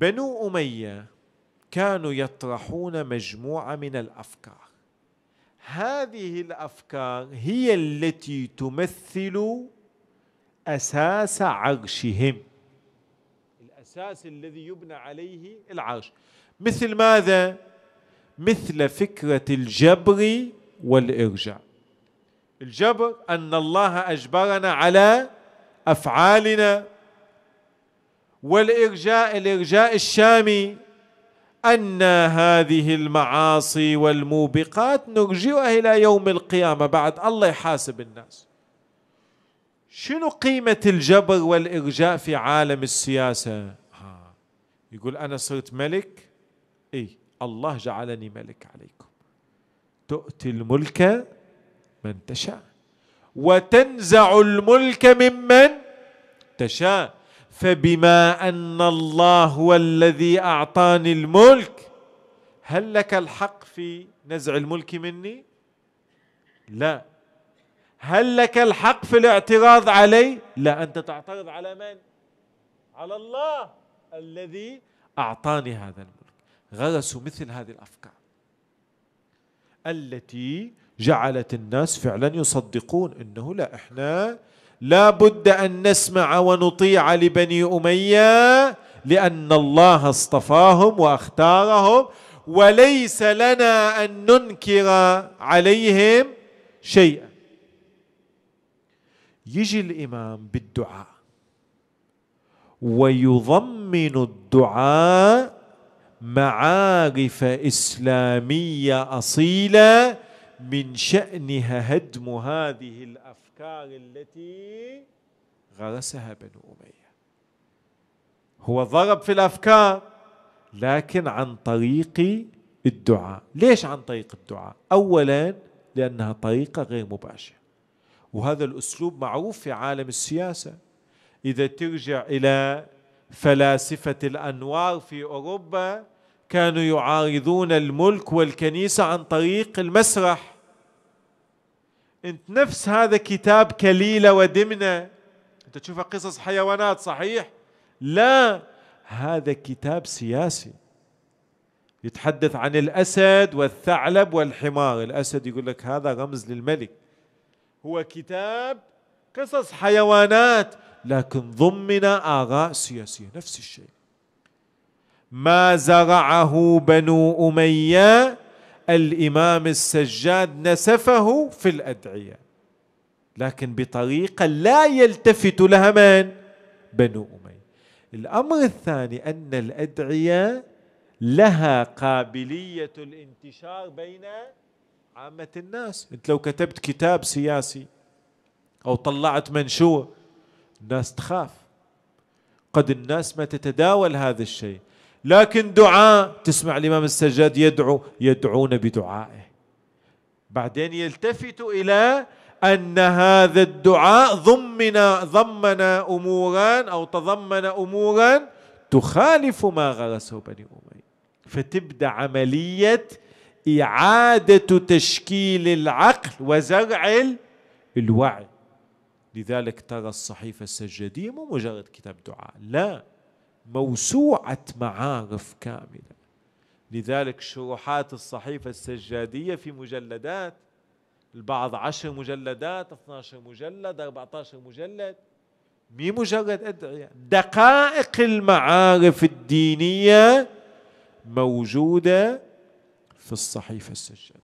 بنو اميه كانوا يطرحون مجموعه من الافكار هذه الافكار هي التي تمثل اساس عرشهم الاساس الذي يبنى عليه العرش مثل ماذا مثل فكره الجبر والارجاء الجبر ان الله اجبرنا على افعالنا والإرجاء الإرجاء الشامي أن هذه المعاصي والموبقات نرجئها إلى يوم القيامة بعد الله يحاسب الناس شنو قيمة الجبر والإرجاء في عالم السياسة ها. يقول أنا صرت ملك إي الله جعلني ملك عليكم تؤتي الملك من تشاء وتنزع الملك ممن تشاء فبما ان الله هو الذي اعطاني الملك هل لك الحق في نزع الملك مني لا هل لك الحق في الاعتراض علي لا انت تعترض على من على الله الذي اعطاني هذا الملك غرسوا مثل هذه الافكار التي جعلت الناس فعلا يصدقون انه لا احنا لا بد ان نسمع ونطيع لبني اميه لان الله اصطفاهم واختارهم وليس لنا ان ننكر عليهم شيئا يجي الامام بالدعاء ويضمن الدعاء معارف اسلاميه اصيله من شأنها هدم هذه الأفكار التي غرسها بنو أمية هو ضرب في الأفكار لكن عن طريق الدعاء ليش عن طريق الدعاء أولا لأنها طريقة غير مباشرة وهذا الأسلوب معروف في عالم السياسة إذا ترجع إلى فلاسفة الأنوار في أوروبا كانوا يعارضون الملك والكنيسة عن طريق المسرح انت نفس هذا كتاب كليله ودمنه انت تشوفها قصص حيوانات صحيح لا هذا كتاب سياسي يتحدث عن الاسد والثعلب والحمار الاسد يقول لك هذا رمز للملك هو كتاب قصص حيوانات لكن ضمن اراء سياسيه نفس الشيء ما زرعه بنو اميه الامام السجاد نسفه في الادعيه لكن بطريقه لا يلتفت لها من بنو اميه الامر الثاني ان الادعيه لها قابليه الانتشار بين عامه الناس انت لو كتبت كتاب سياسي او طلعت منشور الناس تخاف قد الناس ما تتداول هذا الشيء لكن دعاء تسمع الإمام السجاد يدعو يدعون بدعائه بعدين يلتفت إلى أن هذا الدعاء ضمن ضمن أمورا أو تضمن أمورا تخالف ما غرسه بني أمية فتبدأ عملية إعادة تشكيل العقل وزرع الوعي لذلك ترى الصحيفة السجادية مو مجرد كتاب دعاء لا موسوعة معارف كاملة لذلك شروحات الصحيفة السجادية في مجلدات البعض عشر مجلدات 12 مجلد 14 مجلد مي مجرد أدعية دقائق المعارف الدينية موجودة في الصحيفة السجادية